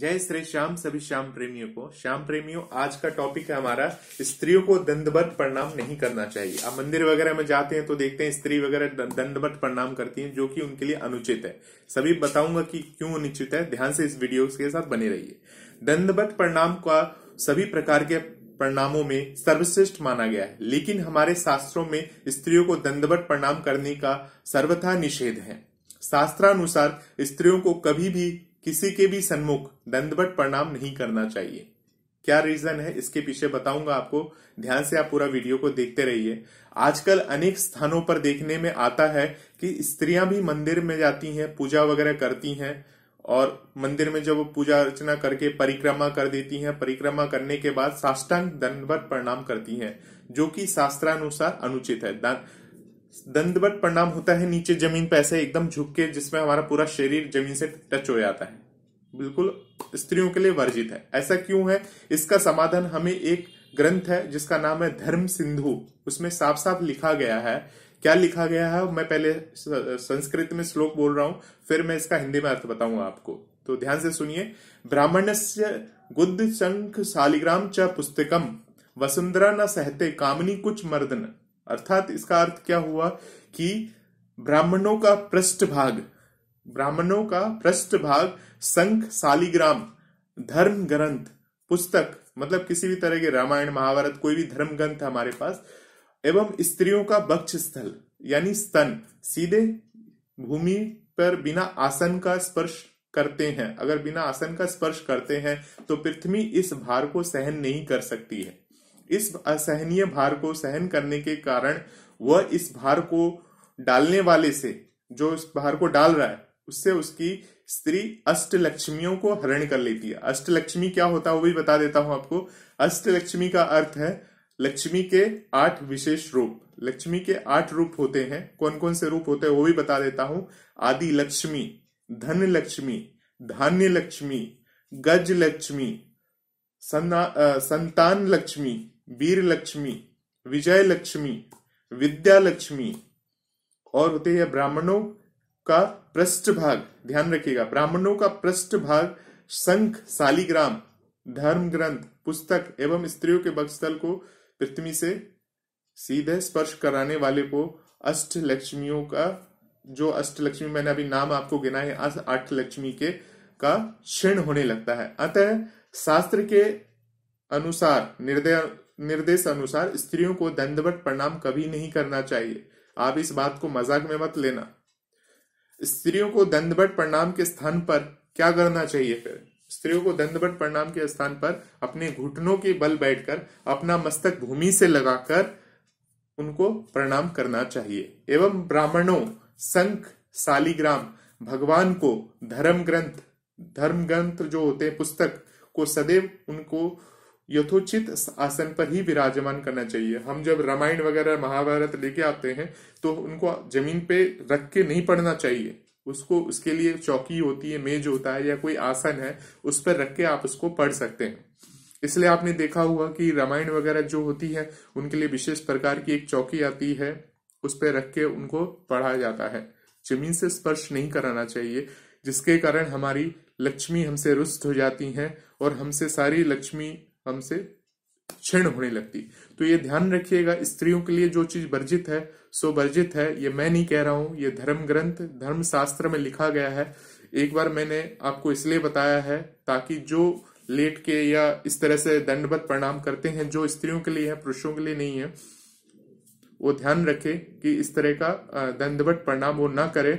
जय श्री श्याम सभी श्याम प्रेमियों को श्याम प्रेमियों आज का टॉपिक है हमारा स्त्रियों को दंडवत प्रणाम नहीं करना चाहिए आप मंदिर वगैरह में जाते हैं तो देखते हैं स्त्री वगैरह दंडवत प्रणाम करती हैं जो कि उनके लिए अनुचित है सभी बताऊंगा कि क्यों अनुचित है ध्यान से इस वीडियो के साथ बने रहिए दंडवत प्रणाम का सभी प्रकार के प्रणामों में सर्वश्रेष्ठ माना गया है लेकिन हमारे शास्त्रों में स्त्रियों को दंडवत प्रणाम करने का सर्वथा निषेध है शास्त्रानुसार स्त्रियों को कभी भी किसी के भी सन्मुख दंडवत प्रणाम नहीं करना चाहिए क्या रीजन है इसके पीछे बताऊंगा आपको ध्यान से आप पूरा वीडियो को देखते रहिए आजकल अनेक स्थानों पर देखने में आता है कि स्त्रियां भी मंदिर में जाती हैं पूजा वगैरह करती हैं और मंदिर में जब वो पूजा अर्चना करके परिक्रमा कर देती हैं परिक्रमा करने के बाद साष्टांग दंडवत प्रणाम करती हैं जो कि शास्त्रानुसार अनुचित है दंडवत प्रणाम होता है नीचे जमीन पर ऐसे एकदम झुक के जिसमें हमारा पूरा शरीर जमीन से टच हो जाता है बिल्कुल स्त्रियों के लिए वर्जित है ऐसा क्यों है इसका समाधान हमें एक ग्रंथ है जिसका नाम है धर्म सिंधु उसमें साफ साफ लिखा गया है क्या लिखा गया है मैं पहले संस्कृत में श्लोक बोल रहा हूं फिर मैं इसका हिंदी में अर्थ बताऊंगा आपको तो ध्यान से सुनिए ब्राह्मण से गुद्ध शंख शालिग्राम च पुस्तकम वसुंधरा न सहते कामनी कुछ मर्दन अर्थात इसका अर्थ क्या हुआ कि ब्राह्मणों का पृष्ठभाग ब्राह्मणों का पृष्ठभाग संख सालिग्राम धर्म ग्रंथ पुस्तक मतलब किसी भी तरह के रामायण महाभारत कोई भी धर्म ग्रंथ हमारे पास एवं स्त्रियों का बक्ष स्थल यानी स्तन सीधे भूमि पर बिना आसन का स्पर्श करते हैं अगर बिना आसन का स्पर्श करते हैं तो पृथ्वी इस भार को सहन नहीं कर सकती है इस असहनीय भार को सहन करने के कारण वह इस भार को डालने वाले से जो इस भार को डाल रहा है उससे उसकी स्त्री अष्टलक्ष्मियों को हरण कर लेती है अष्टलक्ष्मी क्या होता है वो भी बता देता हूं आपको अष्टलक्ष्मी का अर्थ है लक्ष्मी के आठ विशेष रूप लक्ष्मी के आठ रूप होते हैं कौन कौन से रूप होते हैं वो भी बता देता हूं आदि लक्ष्मी धन लक्ष्मी धान्य लक्ष्मी गज लक्ष्मी संतान लक्ष्मी वीर लक्ष्मी विजय लक्ष्मी विद्या लक्ष्मी और होते हैं ब्राह्मणों का पृष्ठ भाग ध्यान रखिएगा ब्राह्मणों का पृष्ठ भाग संख सालिग्राम धर्म ग्रंथ पुस्तक एवं स्त्रियों के बक्सल को पृथ्वी से सीधे स्पर्श कराने वाले को अष्ट लक्ष्मियों का जो अष्ट लक्ष्मी मैंने अभी नाम आपको गिना है आठ लक्ष्मी के का क्षण होने लगता है अतः शास्त्र के अनुसार निर्दय निर्देश अनुसार स्त्रियों को दंडवत प्रणाम कभी नहीं करना चाहिए आप इस बात को मजाक में मत लेना स्त्रियों को दंडवत प्रणाम के स्थान पर क्या करना चाहिए फिर स्त्रियों को दंडवत प्रणाम के स्थान पर अपने घुटनों के बल बैठकर अपना मस्तक भूमि से लगाकर उनको प्रणाम करना चाहिए एवं ब्राह्मणों संख सालीग्राम भगवान को धर्म ग्रंथ धर्म ग्रंथ जो होते हैं पुस्तक को सदैव उनको यथोचित आसन पर ही विराजमान करना चाहिए हम जब रामायण वगैरह महाभारत लेके आते हैं तो उनको जमीन पे रख के नहीं पढ़ना चाहिए उसको उसके लिए चौकी होती है मेज होता है या कोई आसन है उस पर रख के आप उसको पढ़ सकते हैं इसलिए आपने देखा हुआ कि रामायण वगैरह जो होती है उनके लिए विशेष प्रकार की एक चौकी आती है उस पर रख के उनको पढ़ा जाता है जमीन से स्पर्श नहीं कराना चाहिए जिसके कारण हमारी लक्ष्मी हमसे रुष्ट हो जाती हैं और हमसे सारी लक्ष्मी हमसे क्षीण होने लगती तो ये ध्यान रखिएगा स्त्रियों के लिए जो चीज वर्जित है सो वर्जित है ये मैं नहीं कह रहा हूं ये धर्म ग्रंथ धर्म शास्त्र में लिखा गया है एक बार मैंने आपको इसलिए बताया है ताकि जो लेट के या इस तरह से दंडवत प्रणाम करते हैं जो स्त्रियों के लिए है पुरुषों के लिए नहीं है वो ध्यान रखे कि इस तरह का दंडवत प्रणाम वो ना करे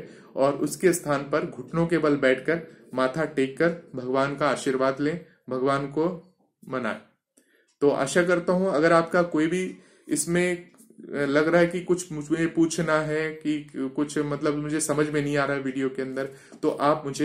और उसके स्थान पर घुटनों के बल बैठकर माथा टेक कर भगवान का आशीर्वाद लें भगवान को मनाए तो आशा करता हूं अगर आपका कोई भी इसमें लग रहा है कि कुछ मुझे पूछना है कि कुछ मतलब मुझे समझ में नहीं आ रहा है वीडियो के अंदर तो आप मुझे